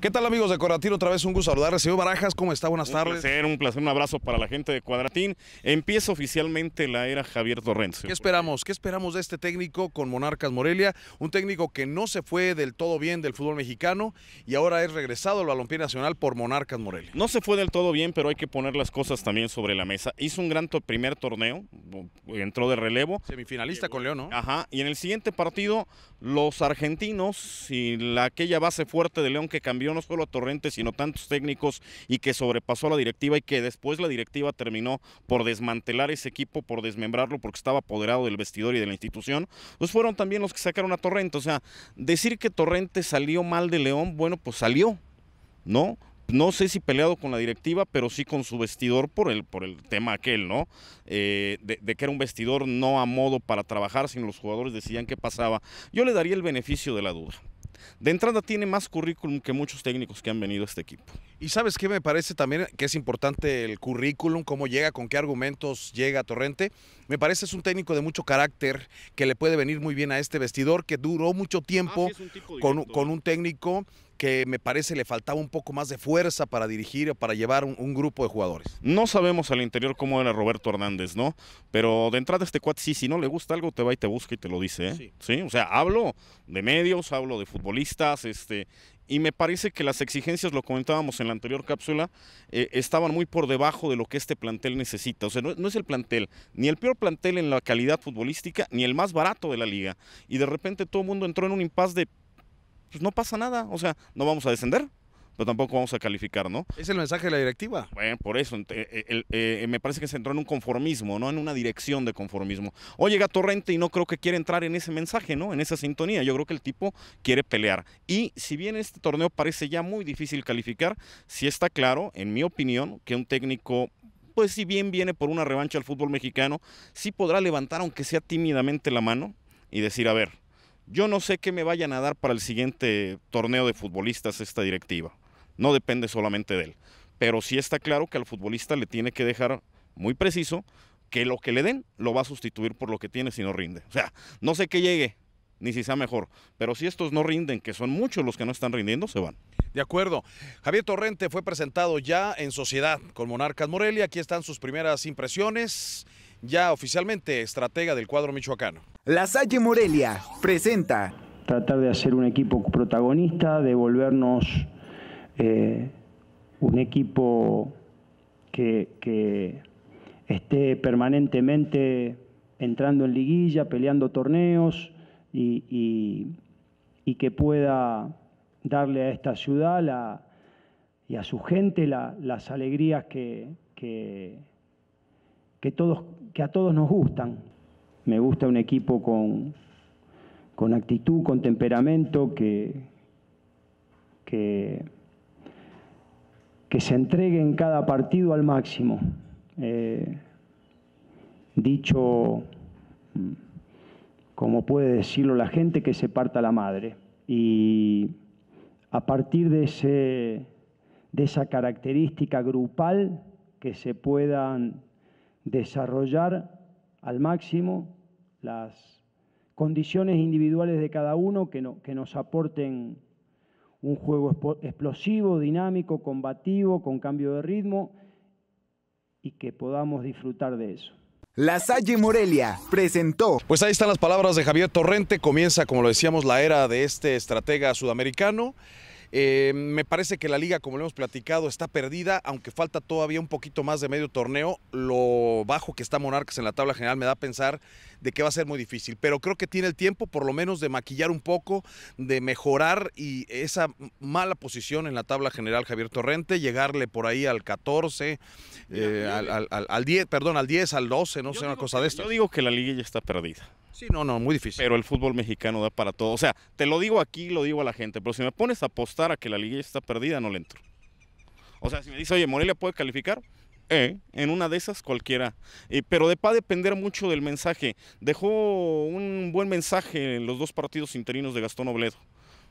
¿Qué tal amigos de Cuadratín? Otra vez un gusto saludarles. Señor Barajas, ¿cómo está? Buenas tardes. Un placer, un placer, un abrazo para la gente de Cuadratín. Empieza oficialmente la era Javier Torrencio. ¿Qué esperamos? ¿Qué esperamos de este técnico con Monarcas Morelia? Un técnico que no se fue del todo bien del fútbol mexicano y ahora es regresado al balompié nacional por Monarcas Morelia. No se fue del todo bien, pero hay que poner las cosas también sobre la mesa. Hizo un gran primer torneo, entró de relevo. Semifinalista con León, ¿no? Ajá, y en el siguiente partido los argentinos y la, aquella base fuerte de León que cambió no solo a Torrente, sino tantos técnicos y que sobrepasó a la directiva y que después la directiva terminó por desmantelar ese equipo, por desmembrarlo porque estaba apoderado del vestidor y de la institución, pues fueron también los que sacaron a Torrente. O sea, decir que Torrente salió mal de León, bueno, pues salió, ¿no? no sé si peleado con la directiva, pero sí con su vestidor por el, por el tema aquel, ¿no? Eh, de, que era un vestidor no a modo para trabajar, sino los jugadores decían qué pasaba. Yo le daría el beneficio de la duda de entrada tiene más currículum que muchos técnicos que han venido a este equipo. Y sabes qué me parece también que es importante el currículum, cómo llega, con qué argumentos llega Torrente. Me parece es un técnico de mucho carácter que le puede venir muy bien a este vestidor que duró mucho tiempo ah, con un técnico que me parece le faltaba un poco más de fuerza para dirigir o para llevar un, grupo de jugadores. No sabemos al interior cómo era Roberto Hernández, ¿no? Pero de entrada este cuate sí, si no le gusta algo te va y te busca y te lo dice, ¿eh? Sí. O sea, hablo de medios, hablo de futbolistas, este, y me parece que las exigencias, lo comentábamos en la anterior cápsula, eh, estaban muy por debajo de lo que este plantel necesita. O sea, no, no, es el plantel, ni el peor plantel en la calidad futbolística, ni el más barato de la liga. Y de repente todo el mundo entró en un impasse de pues no pasa nada. O sea, no vamos a descender, pero tampoco vamos a calificar, ¿no? Es el mensaje de la directiva. Bueno, por eso. Eh, eh, eh, me parece que se entró en un conformismo, ¿no? En una dirección de conformismo. O llega Torrente y no creo que quiera entrar en ese mensaje, ¿no? En esa sintonía. Yo creo que el tipo quiere pelear. Y si bien este torneo parece ya muy difícil calificar, sí está claro, en mi opinión, que un técnico pues si bien viene por una revancha al fútbol mexicano, sí podrá levantar aunque sea tímidamente la mano y decir, a ver, yo no sé qué me vayan a dar para el siguiente torneo de futbolistas esta directiva. No depende solamente de él. Pero sí está claro que al futbolista le tiene que dejar muy preciso que lo que le den lo va a sustituir por lo que tiene si no rinde. O sea, no sé qué llegue, ni si sea mejor. Pero si estos no rinden, que son muchos los que no están rindiendo, se van. De acuerdo. Javier Torrente fue presentado ya en sociedad con Monarcas Morelia. Aquí están sus primeras impresiones ya oficialmente estratega del cuadro michoacano. La Salle Morelia presenta. Tratar de hacer un equipo protagonista, de volvernos eh, un equipo que, esté permanentemente entrando en liguilla, peleando torneos y, que pueda darle a esta ciudad y a su gente las alegrías que, que, que, todos a todos nos gustan. Me gusta un equipo con, actitud, con temperamento, que, que, se entregue en cada partido al máximo. Eh, dicho, mm, como puede decirlo la gente, que se parta la madre. Y a partir de, ese, de esa característica grupal, que se puedan desarrollar al máximo las condiciones individuales de cada uno que, que nos aporten un juego explosivo, dinámico, combativo, con cambio de ritmo y que podamos disfrutar de eso. La Salle Morelia presentó. Pues ahí están las palabras de Javier Torrente. Comienza, como lo decíamos, la era de este estratega sudamericano. Eh, me parece que la liga, como lo hemos platicado, está perdida, aunque falta todavía un poquito más de medio torneo. Lo bajo que está Monarcas en la tabla general me da a pensar de que va a ser muy difícil, pero creo que tiene el tiempo por lo menos de maquillar un poco, de mejorar y esa mala posición en la tabla general Javier Torrente, llegarle por ahí al 14, eh, al, 10, perdón, al 10, al 12, no sé, una cosa de esto. Yo digo que la liga ya está perdida. Sí, no, no, muy difícil. Pero el fútbol mexicano da para todo. O sea, te lo digo aquí, lo digo a la gente, pero si me pones a apostar a que la liga está perdida, no le entro. O sea, si me dice, oye, Morelia puede calificar, eh, en una de esas cualquiera. pero de, depender mucho del mensaje. Dejó un buen mensaje en los dos partidos interinos de Gastón Obledo.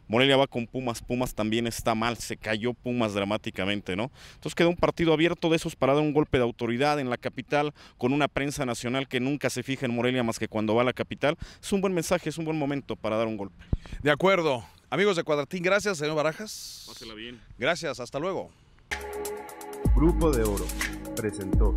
Morelia va con Pumas, Pumas también está mal, se cayó Pumas dramáticamente, ¿no? Entonces queda un partido abierto de esos para dar un golpe de autoridad en la capital con una prensa nacional que nunca se fija en Morelia más que cuando va a la capital. Es un buen mensaje, es un buen momento para dar un golpe. De acuerdo. Amigos de Cuadratín, gracias, señor Barajas. Pásela bien. Gracias, hasta luego. Grupo de Oro presentó.